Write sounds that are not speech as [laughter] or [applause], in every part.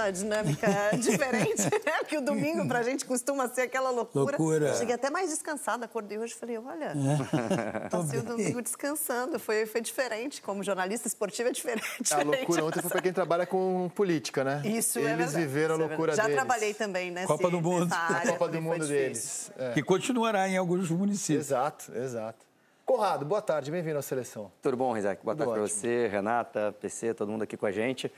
A dinâmica né? [laughs] diferente, né? Que o domingo pra gente costuma ser aquela loucura. loucura. Eu cheguei até mais descansada, acordei hoje e falei, olha, passei é. [laughs] tá o domingo descansando. Foi, foi diferente, como jornalista esportivo é diferente. A [laughs] loucura ontem foi pra quem trabalha com política, né? Isso Eles é Eles viveram a é loucura é Já trabalhei também, né? Copa do Mundo. Copa do Mundo deles. É. Que continuará em alguns municípios. Exato, exato. Corrado, boa tarde, bem-vindo à seleção. Tudo bom, Rizek? Boa Tudo tarde para você, Renata, PC, todo mundo aqui com a gente.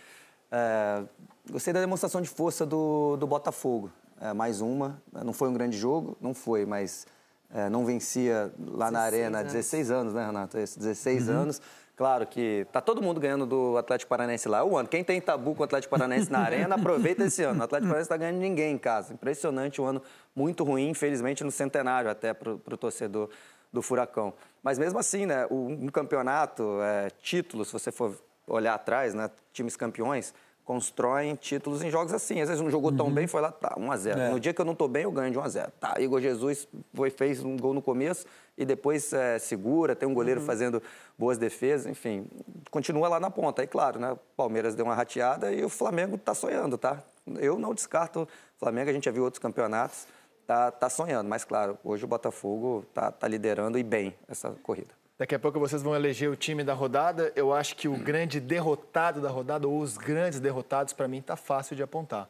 É, Gostei da demonstração de força do, do Botafogo. É, mais uma. Não foi um grande jogo, não foi, mas é, não vencia lá na Arena há 16 anos, né, Renato? 16 uhum. anos. Claro que tá todo mundo ganhando do Atlético Paranaense lá. O é ano, quem tem tabu com o Atlético Paranaense na arena, aproveita esse ano. O Atlético Paranaense está ganhando ninguém em casa. Impressionante, um ano muito ruim, infelizmente, no centenário até para o torcedor do Furacão. Mas mesmo assim, né, um campeonato, é, títulos, se você for olhar atrás, né, times campeões, constroem títulos em jogos assim. Às vezes não jogou uhum. tão bem, foi lá, tá, 1x0. É. No dia que eu não tô bem, eu ganho de 1x0. Tá, Igor Jesus foi, fez um gol no começo e depois é, segura, tem um goleiro uhum. fazendo boas defesas, enfim. Continua lá na ponta. Aí, claro, né? Palmeiras deu uma rateada e o Flamengo tá sonhando, tá? Eu não descarto o Flamengo, a gente já viu outros campeonatos, tá, tá sonhando. Mas, claro, hoje o Botafogo tá, tá liderando e bem essa corrida. Daqui a pouco vocês vão eleger o time da rodada. Eu acho que o hum. grande derrotado da rodada, ou os grandes derrotados, para mim está fácil de apontar.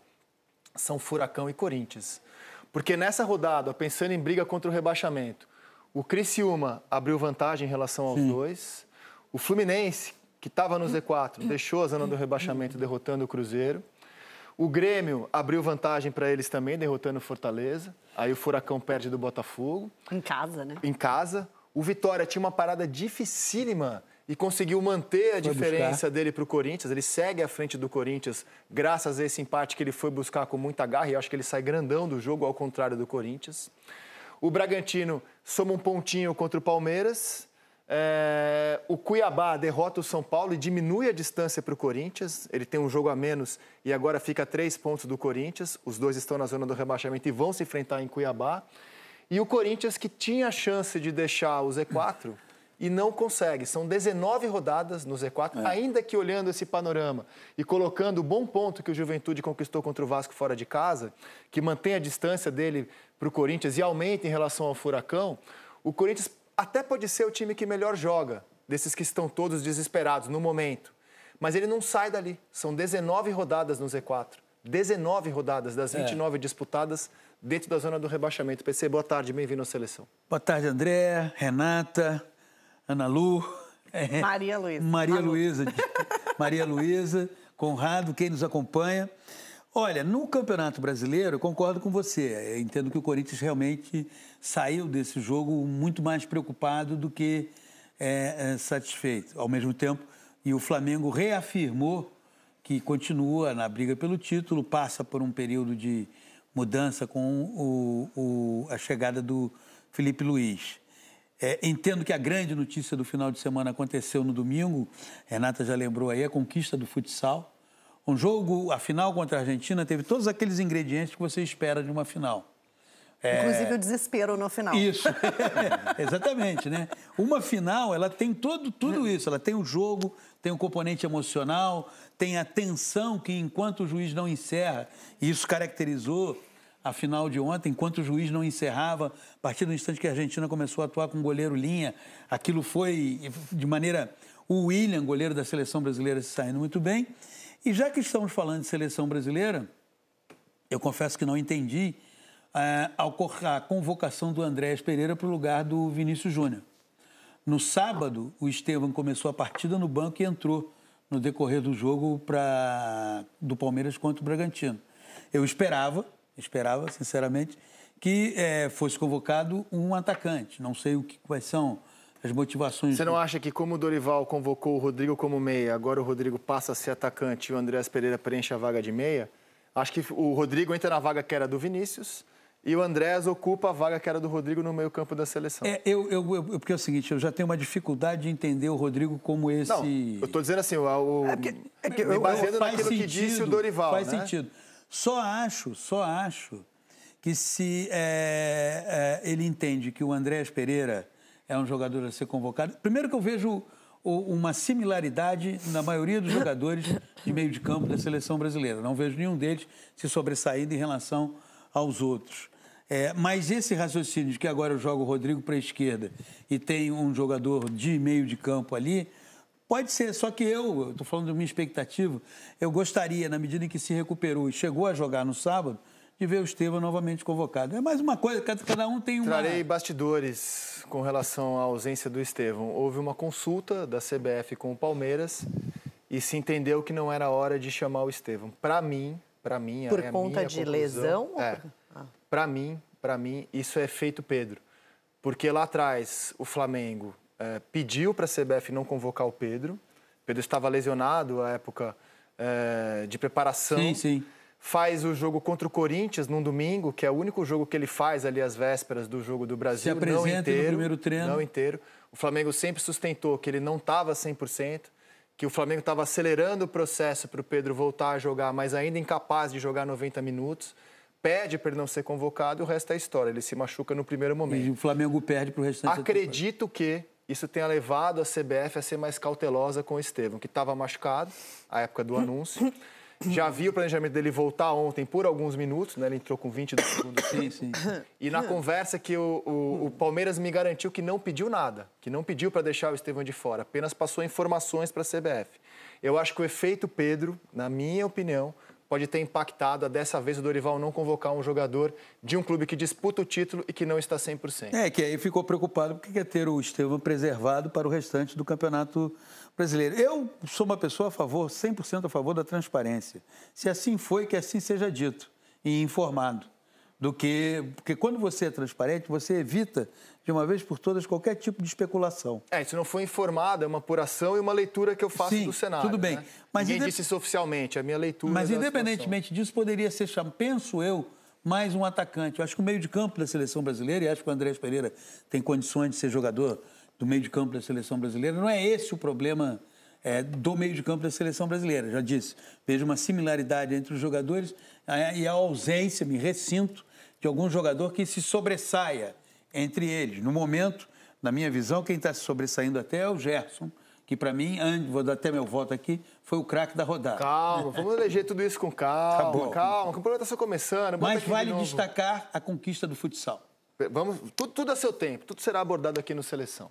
São Furacão e Corinthians. Porque nessa rodada, pensando em briga contra o rebaixamento, o Criciúma abriu vantagem em relação aos Sim. dois. O Fluminense, que estava no Z4, hum. deixou a zona do rebaixamento derrotando o Cruzeiro. O Grêmio abriu vantagem para eles também, derrotando o Fortaleza. Aí o Furacão perde do Botafogo. Em casa, né? Em casa. O Vitória tinha uma parada dificílima e conseguiu manter a diferença dele para o Corinthians. Ele segue à frente do Corinthians graças a esse empate que ele foi buscar com muita garra e acho que ele sai grandão do jogo, ao contrário do Corinthians. O Bragantino soma um pontinho contra o Palmeiras. É... o Cuiabá derrota o São Paulo e diminui a distância para o Corinthians. Ele tem um jogo a menos e agora fica a três pontos do Corinthians. Os dois estão na zona do rebaixamento e vão se enfrentar em Cuiabá. E o Corinthians que tinha a chance de deixar o Z4 e não consegue. São 19 rodadas no Z4, é. ainda que olhando esse panorama e colocando o bom ponto que o Juventude conquistou contra o Vasco fora de casa, que mantém a distância dele para o Corinthians e aumenta em relação ao Furacão, o Corinthians até pode ser o time que melhor joga, desses que estão todos desesperados no momento. Mas ele não sai dali. São 19 rodadas no Z4. 19 rodadas das 29 é. disputadas dentro da zona do rebaixamento. PC, boa tarde, bem-vindo à seleção. Boa tarde, André, Renata, Ana Lu. É, Maria [laughs] Luísa. Maria Luísa. [laughs] Maria Luísa, Conrado, quem nos acompanha. Olha, no Campeonato Brasileiro, eu concordo com você. entendo que o Corinthians realmente saiu desse jogo muito mais preocupado do que é, é satisfeito. Ao mesmo tempo, e o Flamengo reafirmou que continua na briga pelo título, passa por um período de mudança com o, o, a chegada do Felipe Luiz. É, entendo que a grande notícia do final de semana aconteceu no domingo, Renata já lembrou aí, a conquista do futsal. Um jogo, a final contra a Argentina, teve todos aqueles ingredientes que você espera de uma final. É. Inclusive o desespero no final. Isso, [laughs] [laughs] exatamente, né? Uma final, ela tem todo, tudo é. isso. Ela tem o jogo, tem o componente emocional, tem a tensão que enquanto o juiz não encerra, e isso caracterizou a final de ontem, enquanto o juiz não encerrava, a partir do instante que a Argentina começou a atuar com goleiro linha, aquilo foi de maneira... O William, goleiro da seleção brasileira, se saindo muito bem. E já que estamos falando de seleção brasileira, eu confesso que não entendi a, convocação do Andréas Pereira para o lugar do Vinícius Júnior. No sábado, o Estevam começou a partida no banco e entrou no decorrer do jogo pra, do Palmeiras contra o Bragantino. Eu esperava, esperava, sinceramente, que é, fosse convocado um atacante. Não sei o que, quais são as motivações. Você não do... acha que, como o Dorival convocou o Rodrigo como meia, agora o Rodrigo passa a ser atacante e o Andréas Pereira preenche a vaga de meia? Acho que o Rodrigo entra na vaga que era do Vinícius e o Andrés ocupa a vaga que era do Rodrigo no meio campo da seleção. É, eu, eu, eu, porque é o seguinte, eu já tenho uma dificuldade de entender o Rodrigo como esse... Não, eu estou dizendo assim, o, o, é porque, é que, baseando eu, naquilo sentido, que disse o Dorival. Faz né? sentido. Só acho, só acho que se é, é, ele entende que o Andrés Pereira é um jogador a ser convocado... Primeiro que eu vejo uma similaridade na maioria dos jogadores de meio de campo da seleção brasileira. Não vejo nenhum deles se sobressaindo em relação aos outros. É, mas esse raciocínio de que agora eu jogo o Rodrigo para a esquerda e tem um jogador de meio de campo ali, pode ser, só que eu, estou falando da minha expectativa, eu gostaria, na medida em que se recuperou e chegou a jogar no sábado, de ver o Estevam novamente convocado. É mais uma coisa, cada um tem um. Trarei bastidores com relação à ausência do Estevam. Houve uma consulta da CBF com o Palmeiras e se entendeu que não era hora de chamar o Estevam. Para mim, para mim, é por é conta de conclusão. lesão? É. Ou para mim, para mim, isso é feito Pedro. Porque lá atrás o Flamengo é, pediu para a CBF não convocar o Pedro. O Pedro estava lesionado à época é, de preparação. Sim, sim. Faz o jogo contra o Corinthians num domingo, que é o único jogo que ele faz ali às vésperas do jogo do Brasil. Se apresenta não inteiro, no primeiro treino. Não inteiro. O Flamengo sempre sustentou que ele não estava 100%, que o Flamengo estava acelerando o processo para o Pedro voltar a jogar, mas ainda incapaz de jogar 90 minutos pede para ele não ser convocado e o resto é história. Ele se machuca no primeiro momento. E o Flamengo perde para o restante. Acredito que isso tenha levado a CBF a ser mais cautelosa com o Estevam, que estava machucado à época do anúncio. [coughs] Já vi o planejamento dele voltar ontem por alguns minutos, né? Ele entrou com 20 do segundo sim, sim. E na conversa que o, o, o, Palmeiras me garantiu que não pediu nada, que não pediu para deixar o estevam de fora, apenas passou informações para a CBF. Eu acho que o efeito Pedro, na minha opinião, pode ter impactado a dessa vez o Dorival não convocar um jogador de um clube que disputa o título e que não está 100%. É, que aí ficou preocupado porque quer ter o Estevam preservado para o restante do Campeonato Brasileiro. Eu sou uma pessoa a favor, 100% a favor da transparência. Se assim foi, que assim seja dito e informado. Do que, porque quando você é transparente, você evita de uma vez por todas qualquer tipo de especulação. É, isso não foi informado, é uma apuração e uma leitura que eu faço Sim, do cenário. Tudo bem. Né? Mas Ninguém indep... disse isso oficialmente, é a minha leitura. Mas independentemente situação. disso, poderia ser, penso eu, mais um atacante. Eu acho que o meio de campo da seleção brasileira, e acho que o André Pereira tem condições de ser jogador do meio de campo da seleção brasileira, não é esse o problema. É, do meio de campo da seleção brasileira, já disse. Vejo uma similaridade entre os jogadores é, e a ausência, me ressinto, de algum jogador que se sobressaia entre eles. No momento, na minha visão, quem está se sobressaindo até é o Gerson, que para mim, vou dar até meu voto aqui, foi o craque da rodada. Calma, vamos eleger tudo isso com calma, Acabou. Tá calma, que o programa está só começando. Mas vale de destacar a conquista do futsal. Vamos, tudo, tudo a seu tempo, tudo será abordado aqui no Seleção.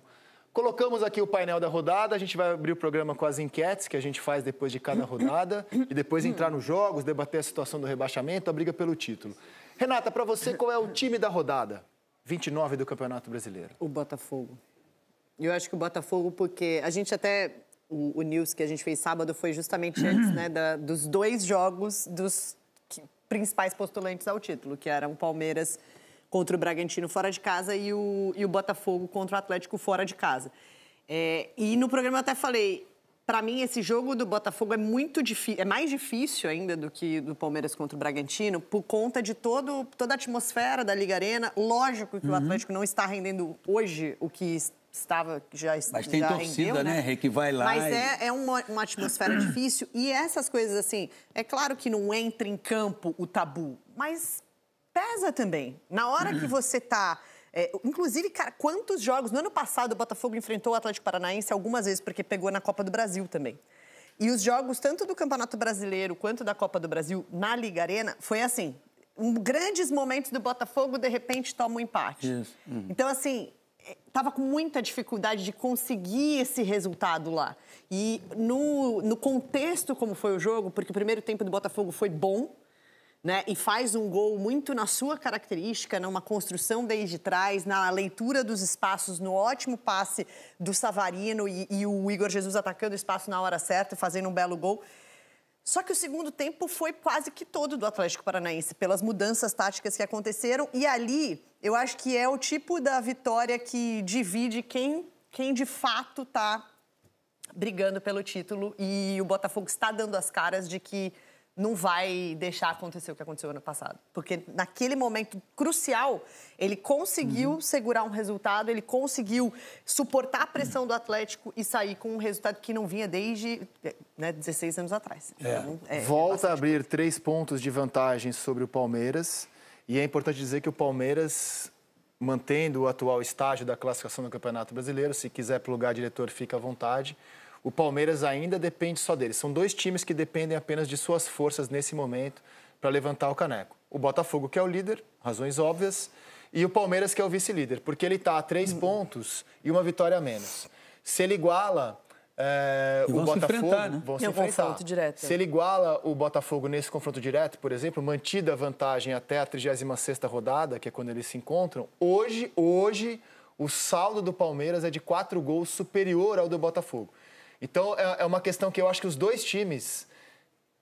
Colocamos aqui o painel da rodada, a gente vai abrir o programa com as enquetes que a gente faz depois de cada rodada e depois entrar nos jogos, debater a situação do rebaixamento, a briga pelo título. Renata, para você, qual é o time da rodada? 29 do Campeonato Brasileiro? O Botafogo. Eu acho que o Botafogo, porque a gente até. O, o news que a gente fez sábado foi justamente [clears throat] antes né, da, dos dois jogos dos principais postulantes ao título, que eram o Palmeiras contra o Bragantino fora de casa e o, e o Botafogo contra o Atlético fora de casa. É, e no programa eu até falei, para mim, esse jogo do Botafogo é muito difícil, é mais difícil ainda do que do Palmeiras contra o Bragantino, por conta de todo, toda a atmosfera da Liga Arena. Lógico que uhum. o Atlético não está rendendo hoje o que estava já Mas já tem torcida, rendeu, né, Rê, né? é que vai lá. Mas e... é, é uma, uma atmosfera [clears throat] difícil. E essas coisas, assim, é claro que não entra em campo o tabu, mas pesa também. Na hora que uhum. você está é, inclusive, cara, quantos jogos? No ano passado, o Botafogo enfrentou o Atlético Paranaense algumas vezes, porque pegou na Copa do Brasil também. E os jogos, tanto do Campeonato Brasileiro quanto da Copa do Brasil, na Liga Arena, foi assim. Um, grandes momentos do Botafogo, de repente, toma um empate. Uhum. Então, assim, estava é, com muita dificuldade de conseguir esse resultado lá. E no, no contexto como foi o jogo, porque o primeiro tempo do Botafogo foi bom, né, e faz um gol muito na sua característica, numa construção desde trás, na leitura dos espaços, no ótimo passe do Savarino e, e o Igor Jesus atacando o espaço na hora certa, fazendo um belo gol. Só que o segundo tempo foi quase que todo do Atlético Paranaense, pelas mudanças táticas que aconteceram. E ali, eu acho que é o tipo da vitória que divide quem, quem de fato está brigando pelo título. E o Botafogo está dando as caras de que não vai deixar acontecer o que aconteceu ano passado. Porque naquele momento crucial, ele conseguiu uhum. segurar um resultado, ele conseguiu suportar a pressão do Atlético e sair com um resultado que não vinha desde né, 16 anos atrás. É. Então, é, é Volta é a abrir três pontos de vantagem sobre o Palmeiras. E é importante dizer que o Palmeiras mantendo o atual estágio da classificação do Campeonato Brasileiro. Se quiser plugar diretor, fica à vontade o Palmeiras ainda depende só dele. São dois times que dependem apenas de suas forças nesse momento para levantar o caneco. O Botafogo, que é o líder, razões óbvias, e o Palmeiras, que é o vice-líder, porque ele está a três hum. pontos e uma vitória a menos. Se ele iguala é, o Botafogo, né? vão se enfrentar. Se ele iguala o Botafogo nesse confronto direto, por exemplo, mantida a vantagem até a 36 rodada, que é quando eles se encontram, hoje, hoje, o saldo do Palmeiras é de quatro gols superior ao do Botafogo. Então é, é uma questão que eu acho que os dois times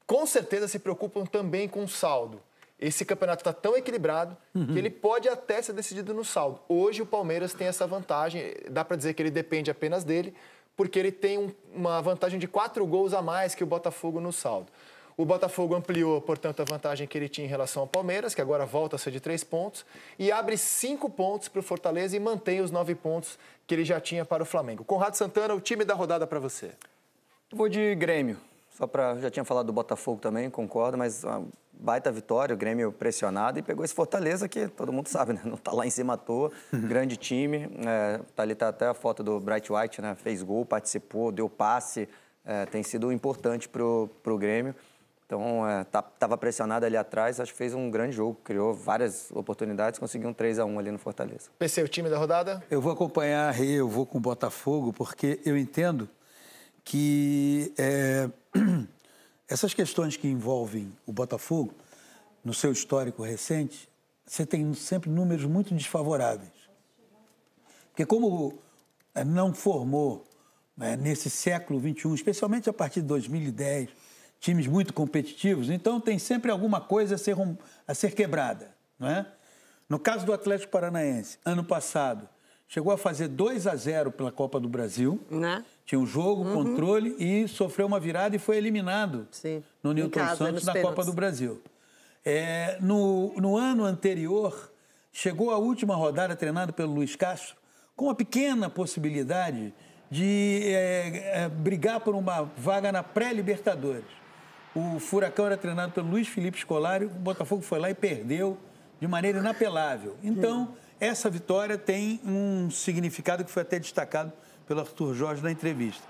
com certeza se preocupam também com o saldo. Esse campeonato está tão equilibrado uhum. que ele pode até ser decidido no saldo. Hoje o Palmeiras tem essa vantagem, dá para dizer que ele depende apenas dele, porque ele tem uma vantagem de quatro gols a mais que o Botafogo no saldo. O Botafogo ampliou, portanto, a vantagem que ele tinha em relação ao Palmeiras, que agora volta a ser de três pontos, e abre cinco pontos para o Fortaleza e mantém os nove pontos que ele já tinha para o Flamengo. Conrado Santana, o time da rodada para você. vou de Grêmio, só para. Já tinha falado do Botafogo também, concordo, mas uma ah, baita vitória, o Grêmio pressionado e pegou esse Fortaleza que todo mundo [laughs] sabe, né? Não está lá em cima à toa. Uhum. Grande time, é, tá ali está até a foto do Bright White, né? Fez gol, participou, deu passe, é, tem sido importante para o Grêmio. Então, estava é, tá, pressionado ali atrás, acho que fez um grande jogo, criou várias oportunidades, conseguiu um 3 a 1 ali no Fortaleza. PC, o time da rodada? Eu vou acompanhar eu vou com o Botafogo, porque eu entendo que é, [clears throat] essas questões que envolvem o Botafogo, no seu histórico recente, você tem sempre números muito desfavoráveis. Porque como é, não formou né, nesse século XXI, especialmente a partir de 2010, times muito competitivos, então tem sempre alguma coisa a ser, a ser quebrada. Não é? No caso do Atlético Paranaense, ano passado, chegou a fazer 2 a 0 pela Copa do Brasil. Né? Tinha um jogo, uhum. controle e sofreu uma virada e foi eliminado Sim. no Newton casa, Santos na Copa do Brasil. É, no, no ano anterior, chegou a última rodada treinado pelo Luiz Castro, com uma pequena possibilidade de é, é, brigar por uma vaga na pré-Libertadores. O Furacão era treinado pelo Luiz Felipe Scolari, o Botafogo foi lá e perdeu de maneira inapelável. Então, essa vitória tem um significado que foi até destacado pelo Arthur Jorge na entrevista.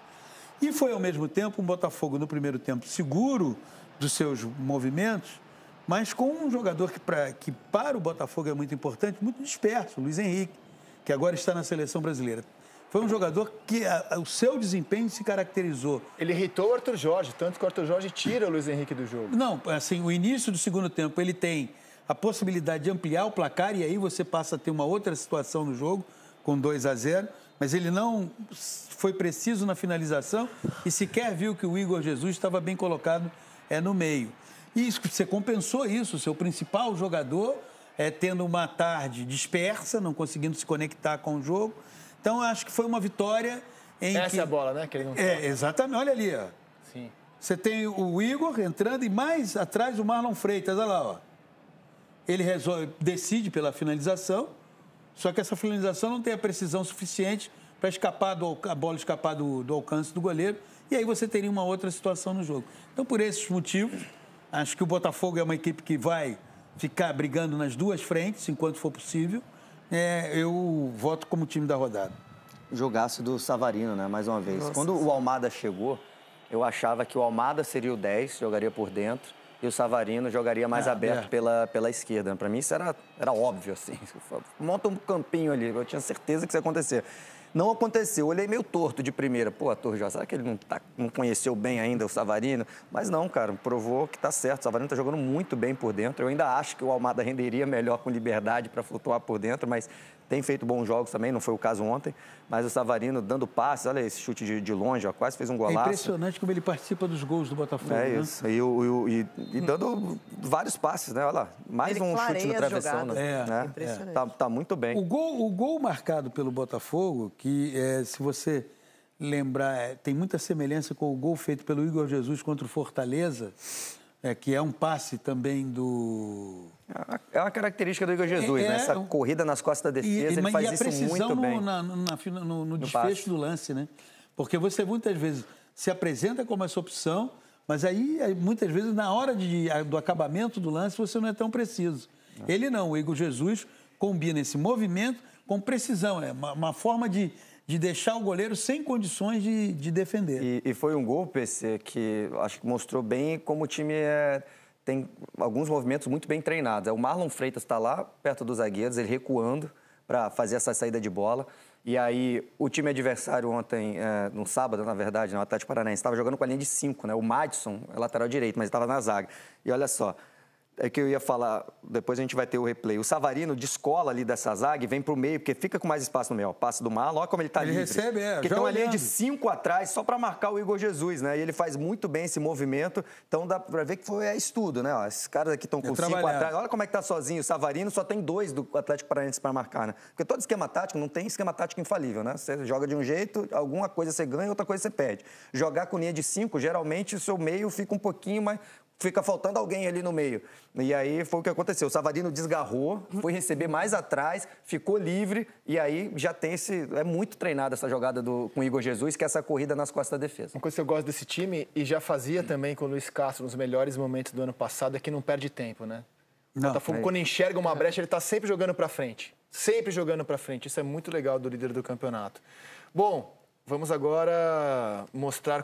E foi, ao mesmo tempo, um Botafogo no primeiro tempo seguro dos seus movimentos, mas com um jogador que, pra, que para o Botafogo é muito importante, muito disperso, Luiz Henrique, que agora está na seleção brasileira foi um jogador que a, o seu desempenho se caracterizou. Ele irritou o Arthur Jorge, tanto que o Arthur Jorge tira o Luiz Henrique do jogo. Não, assim, o início do segundo tempo ele tem a possibilidade de ampliar o placar e aí você passa a ter uma outra situação no jogo, com 2 a 0 mas ele não foi preciso na finalização e sequer viu que o Igor Jesus estava bem colocado é, no meio. E isso, você compensou isso, seu principal jogador é, tendo uma tarde dispersa, não conseguindo se conectar com o jogo, então, acho que foi uma vitória em Essa que... é a bola, né? Que ele não é, exatamente. Olha ali, ó. Sim. Você tem o Igor entrando e mais atrás o Marlon Freitas, olha lá, ó. Ele resolve, decide pela finalização, só que essa finalização não tem a precisão suficiente para escapar do, a bola escapar do, do alcance do goleiro, e aí você teria uma outra situação no jogo. Então, por esses motivos, acho que o Botafogo é uma equipe que vai ficar brigando nas duas frentes, enquanto for possível. É, eu voto como time da rodada. Jogasse do Savarino, né? Mais uma vez. Nossa, Quando o Almada chegou, eu achava que o Almada seria o 10, jogaria por dentro, e o Savarino jogaria mais é, aberto é. Pela, pela esquerda. Para mim isso era, era óbvio, assim. [laughs] Monta um campinho ali, eu tinha certeza que isso ia acontecer. Não aconteceu. olhei meio torto de primeira. Pô, ator já, será que ele não, tá, não conheceu bem ainda o Savarino? Mas não, cara, provou que tá certo. O Savarino tá jogando muito bem por dentro. Eu ainda acho que o Almada renderia melhor com liberdade para flutuar por dentro, mas tem feito bons jogos também, não foi o caso ontem, mas o Savarino dando passes, olha esse chute de, de longe, ó, quase fez um é golaço. É impressionante como ele participa dos gols do Botafogo. É né? isso, e, e, e, dando vários passes, né? Olha lá, mais ele um chute no travessão. Né? É, né? É tá, tá, muito bem. O gol, o gol marcado pelo Botafogo, que é, se você lembrar, é, tem muita semelhança com o gol feito pelo Igor Jesus contra o Fortaleza é, que é um passe também do. É uma é característica do Igor Jesus, é, né? É essa corrida nas costas da defesa, e, ele faz isso muito bem. na precisão no, no desfecho passe. do lance, né? Porque você muitas vezes se apresenta como essa opção, mas aí muitas vezes na hora de, do acabamento do lance você não é tão preciso. É. Ele não, o Igor Jesus combina esse movimento com precisão, é uma, uma forma de de deixar o goleiro sem condições de, de defender. E, e, foi um gol, PC, que acho que mostrou bem como o time é, tem alguns movimentos muito bem treinados. É, o Marlon Freitas está lá, perto dos zagueiros, ele recuando para fazer essa saída de bola. E aí, o time adversário ontem, é, no sábado, na verdade, no Atlético Paranaense, estava jogando com a linha de 5, né? O Madison é lateral direito, mas estava na zaga. E olha só, é que eu ia falar, depois a gente vai ter o replay. O Savarino descola ali dessa zaga e vem pro meio, porque fica com mais espaço no meio. Ó, passa do Malo, olha como ele tá ele livre. Ele recebe, é. Porque tem uma linha de cinco atrás só para marcar o Igor Jesus, né? E ele faz muito bem esse movimento. Então dá pra ver que foi é estudo, né? Ó, esses caras aqui estão é com cinco atrás. Olha como é que tá sozinho. O Savarino só tem dois do Atlético Paranaense para marcar, né? Porque todo esquema tático não tem esquema tático infalível, né? Você joga de um jeito, alguma coisa você ganha, outra coisa você perde. Jogar com linha de cinco, geralmente o seu meio fica um pouquinho mais fica faltando alguém ali no meio. E aí foi o que aconteceu. O Savarino desgarrou, foi receber mais atrás, ficou livre e aí já tem esse. É muito treinada essa jogada do, com o Igor Jesus, que é essa corrida nas costas da defesa. Uma coisa que eu gosto desse time e já fazia também com o Luiz Castro nos melhores momentos do ano passado é que não perde tempo, né? Não, Botafogo, é quando enxerga uma brecha, ele está sempre jogando para frente. Sempre jogando para frente. Isso é muito legal do líder do campeonato. Bom, vamos agora mostrar.